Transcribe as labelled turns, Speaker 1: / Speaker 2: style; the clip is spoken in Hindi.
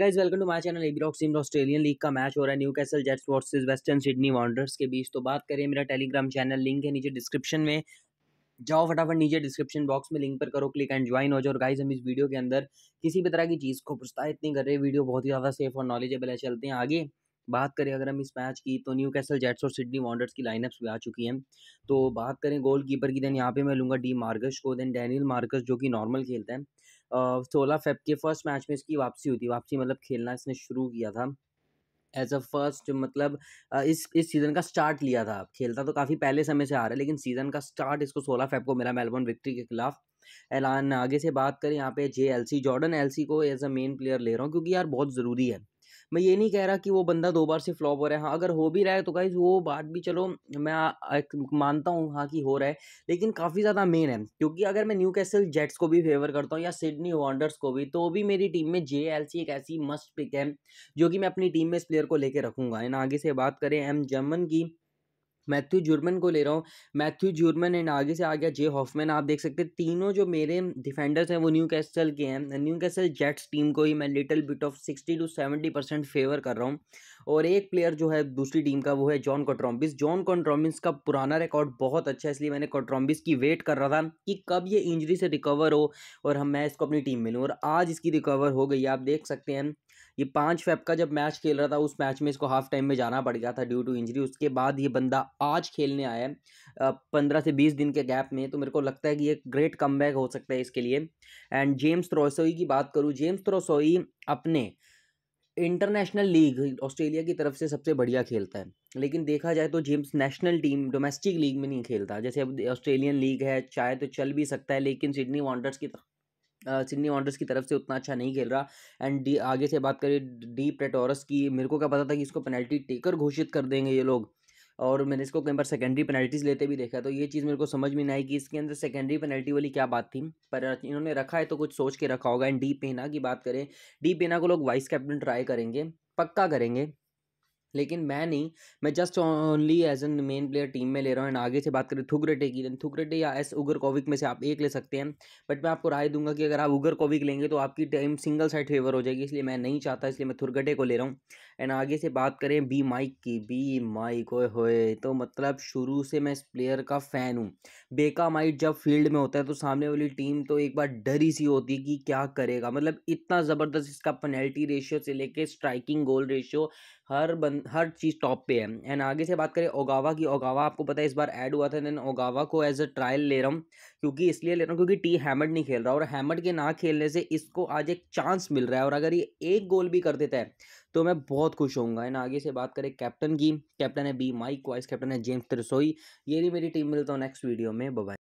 Speaker 1: guys welcome to my channel एबीरॉक सिम ऑस्ट्रेलियन लीग का मैच हो रहा है Newcastle Jets versus Western Sydney Wanderers के बीच तो बात करें मेरा टेलीग्राम चैनल लिंक है नीचे डिस्क्रिप्शन में जाओ फटाफट नीचे डिस्क्रिप्शन बॉक्स में लिंक पर करो क्लिक एंड ज्वाइन हो जाओ और गाइज हम इस वीडियो के अंदर किसी भी तरह की चीज़ को प्रोत्साहित नहीं कर रहे वीडियो बहुत ही ज़्यादा सेफ और नॉलेजेबल है चलते हैं आगे बात करें अगर हम इस मैच की तो न्यू कैसल जेट्स और सिडनी वॉन्डर्स की लाइनअप्स भी आ चुकी हैं तो बात करें गोल कीपर की देन यहाँ पे मैं लूँगा डी मार्गस को देन डैनियल मार्कस जो कि नॉर्मल खेलता है सोलह फेब के फर्स्ट मैच में इसकी वापसी हुई थी वापसी मतलब खेलना इसने शुरू किया था एज मतलब, अ फर्स्ट मतलब इस इस सीज़न का स्टार्ट लिया था खेलता तो काफ़ी पहले समय से आ रहा है लेकिन सीज़न का स्टार्ट इसको सोलह फेब को मिला मेलबोर्न विक्ट्री के खिलाफ एलान आगे से बात करें यहाँ पे J L C Jordan L C को एज अ मेन प्लेयर ले रहा हूँ क्योंकि यार बहुत ज़रूरी है मैं ये नहीं कह रहा कि वो बंदा दो बार से फ्लॉप हो रहा है हाँ अगर हो भी रहा है तो गाइज वो बात भी चलो मैं मानता हूँ हाँ कि हो रहा है लेकिन काफ़ी ज़्यादा मेन है क्योंकि अगर मैं न्यू कैसल जेट्स को भी फेवर करता हूँ या सिडनी वॉन्डर्स को भी तो भी मेरी टीम में जे एक ऐसी मस्ट पिक है जो कि मैं अपनी टीम में इस प्लेयर को लेकर रखूँगा इन आगे से बात करें एम जर्मन की मैथ्यू जुर्मन को ले रहा हूँ मैथ्यू जुर्मन एंड आगे से आ गया जे हॉफमैन आप देख सकते हैं तीनों जो मेरे डिफेंडर्स हैं वो न्यू कैसल के हैं न्यू कैसल जेट्स टीम को ही मैं little bit of sixty to seventy percent favour कर रहा हूँ और एक प्लेयर जो है दूसरी टीम का वो है जॉन कॉट्रॉम्बिस जॉन कॉन्ट्रॉम्बिस का पुराना रिकॉर्ड बहुत अच्छा है इसलिए मैंने कॉट्रॉम्बिस की वेट कर रहा था कि कब ये इंजरी से रिकवर हो और हम मैं इसको अपनी टीम में लूँ और आज इसकी रिकवर हो गई आप देख सकते हैं ये पाँच फेब का जब मैच खेल रहा था उस मैच में इसको हाफ टाइम में जाना पड़ गया था ड्यू टू इंजरी उसके बाद ये बंदा आज खेलने आया है पंद्रह से बीस दिन के गैप में तो मेरे को लगता है कि ये ग्रेट कम हो सकता है इसके लिए एंड जेम्स थ्रोसोई की बात करूँ जेम्स थ्रोसोई अपने इंटरनेशनल लीग ऑस्ट्रेलिया की तरफ से सबसे बढ़िया खेलता है लेकिन देखा जाए तो James national team domestic league में नहीं खेलता जैसे अब ऑस्ट्रेलियन लीग है चाहे तो चल भी सकता है लेकिन सिडनी वॉन्डर्स की तरफ सिडनी वॉन्डर्स की तरफ से उतना अच्छा नहीं खेल रहा एंड डी आगे से बात करें डी प्रेटोरस की मेरे को क्या पता था कि इसको पेनल्टी टेकर घोषित कर देंगे ये लोग और मैंने इसको कई बार सेकेंडरी पेनल्टीज़ लेते भी देखा तो ये चीज़ मेरे को समझ में नहीं आई कि इसके अंदर सेकेंडरी पेनल्टी वाली क्या बात थी पर इन्होंने रखा है तो कुछ सोच के रखा होगा एंड डी पेना की बात करें डी पेना को लोग वाइस कैप्टन ट्राई करेंगे पक्का करेंगे लेकिन मैं नहीं मैं just only as an main player team में ले रहा हूँ एंड आगे से बात करें थुगरेटे की देन थुगरेटे या एस उगर कोविक में से आप एक ले सकते हैं बट मैं आपको राय दूंगा कि अगर आप उगर कोविक लेंगे तो आपकी टीम सिंगल साइड फेवर हो जाएगी इसलिए मैं नहीं चाहता इसलिए मैं थुरगटे को ले रहा हूँ एंड आगे से बात करें बी माइक की बी माइक ओए होए तो मतलब शुरू से मैं इस प्लेयर का फ़ैन हूँ बेका माइट जब फील्ड में होता है तो सामने वाली टीम तो एक बार डरी सी होती है कि क्या करेगा मतलब इतना ज़बरदस्त इसका पेनल्टी रेशियो से लेके स्ट्राइकिंग गोल रेशियो हर बन हर चीज़ टॉप पे है एंड आगे से बात करें ओगावा की ओगावा आपको पता है इस बार ऐड हुआ था देन ओगावा को एज अ ट्रायल ले रहा हूँ क्योंकि इसलिए ले रहा हूँ क्योंकि टी हैमड नहीं खेल रहा और हैमड के ना खेलने से इसको आज एक चांस मिल रहा है और अगर ये एक गोल भी कर देता है तो मैं बहुत खुश होऊंगा इन आगे से बात करें कैप्टन की कैप्टन है बी माइक वाइस कैप्टन है जेम्स त्रिसोई ये भी मेरी टीम मिलता हूँ नेक्स्ट वीडियो में बाय